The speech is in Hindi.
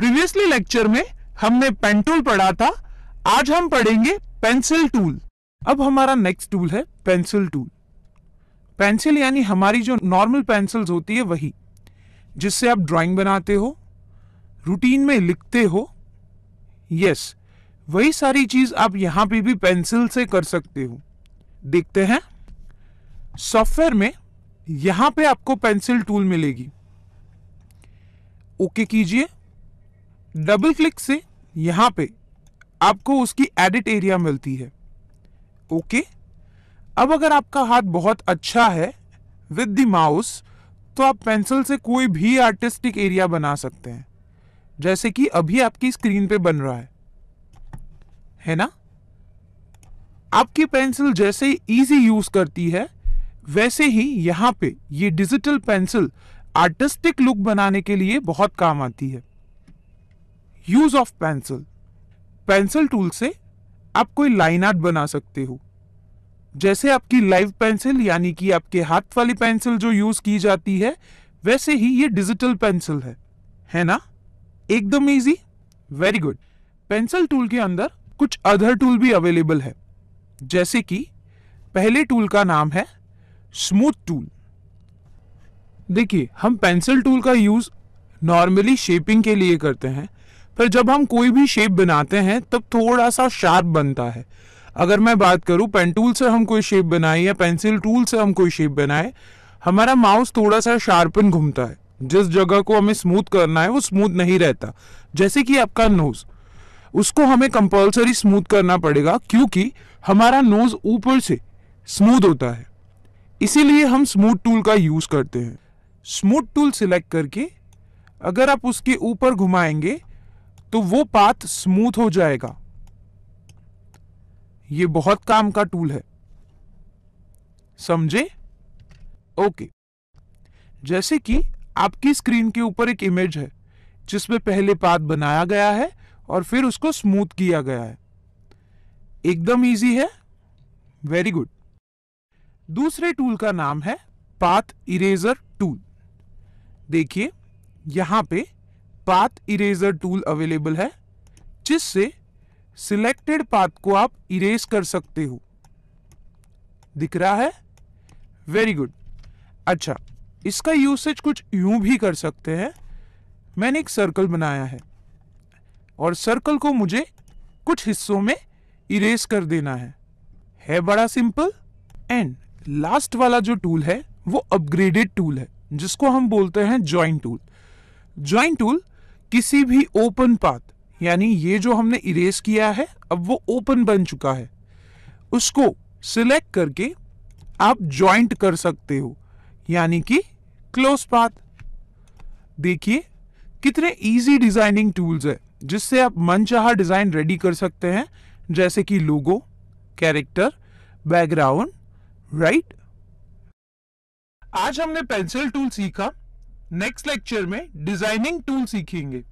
प्रीवियसली लेक्चर में हमने पेन टूल पढ़ा था आज हम पढ़ेंगे पेंसिल टूल अब हमारा नेक्स्ट टूल है पेंसिल टूल पेंसिल यानी हमारी जो नॉर्मल पेंसिल्स होती है वही जिससे आप ड्राइंग बनाते हो रूटीन में लिखते हो यस वही सारी चीज आप यहां पे भी पेंसिल से कर सकते हो देखते हैं सॉफ्टवेयर में यहां पे आपको पेंसिल टूल मिलेगी ओके कीजिए डबल क्लिक से यहाँ पे आपको उसकी एडिट एरिया मिलती है ओके अब अगर आपका हाथ बहुत अच्छा है विद द माउस तो आप पेंसिल से कोई भी आर्टिस्टिक एरिया बना सकते हैं जैसे कि अभी आपकी स्क्रीन पे बन रहा है है ना आपकी पेंसिल जैसे इजी यूज करती है वैसे ही यहां पे ये डिजिटल पेंसिल आर्टिस्टिक लुक बनाने के लिए बहुत काम आती है use of pencil pencil tool से आप कोई लाइन आर्ट बना सकते हो जैसे आपकी लाइव पेंसिल यानी कि आपके हाथ वाली पेंसिल जो यूज की जाती है वैसे ही ये डिजिटल पेंसिल है है ना एकदम easy very good pencil tool के अंदर कुछ अदर टूल भी अवेलेबल है जैसे कि पहले टूल का नाम है स्मूथ टूल देखिए हम पेंसिल टूल का यूज़ नॉर्मली शेपिंग के लिए करते हैं पर जब हम कोई भी शेप बनाते हैं तब थोड़ा सा शार्प बनता है अगर मैं बात करूं पेन टूल से हम कोई शेप बनाए या पेंसिल टूल से हम कोई शेप बनाए हमारा माउस थोड़ा सा शार्पन घूमता है जिस जगह को हमें स्मूथ करना है वो स्मूथ नहीं रहता जैसे कि आपका नोज उसको हमें कंपलसरी स्मूथ करना पड़ेगा क्योंकि हमारा नोज ऊपर से स्मूथ होता है इसीलिए हम स्मूथ टूल का यूज़ करते हैं स्मूथ टूल सिलेक्ट करके अगर आप उसके ऊपर घुमाएंगे तो वो पाथ स्मूथ हो जाएगा ये बहुत काम का टूल है समझे ओके जैसे कि आपकी स्क्रीन के ऊपर एक इमेज है जिसमें पहले पाथ बनाया गया है और फिर उसको स्मूथ किया गया है एकदम इजी है वेरी गुड दूसरे टूल का नाम है पाथ इरेजर टूल देखिए यहां पे पाथ इरेजर टूल अवेलेबल है जिससे सिलेक्टेड पाथ को आप इरेज कर सकते हो दिख रहा है वेरी गुड अच्छा इसका यूसेज कुछ यूं भी कर सकते हैं मैंने एक सर्कल बनाया है और सर्कल को मुझे कुछ हिस्सों में इरेज कर देना है है बड़ा सिंपल एंड लास्ट वाला जो टूल है वो अपग्रेडेड टूल है जिसको हम बोलते हैं ज्वाइन टूल ज्वाइन टूल किसी भी ओपन पाथ यानी ये जो हमने इरेज किया है अब वो ओपन बन चुका है उसको सिलेक्ट करके आप ज्वाइंट कर सकते हो यानी कि क्लोज पाथ देखिए कितने इजी डिजाइनिंग टूल्स है जिससे आप मनचाहा डिजाइन रेडी कर सकते हैं जैसे कि लोगो कैरेक्टर बैकग्राउंड राइट आज हमने पेंसिल टूल सीखा नेक्स्ट लेक्चर में डिजाइनिंग टूल सीखेंगे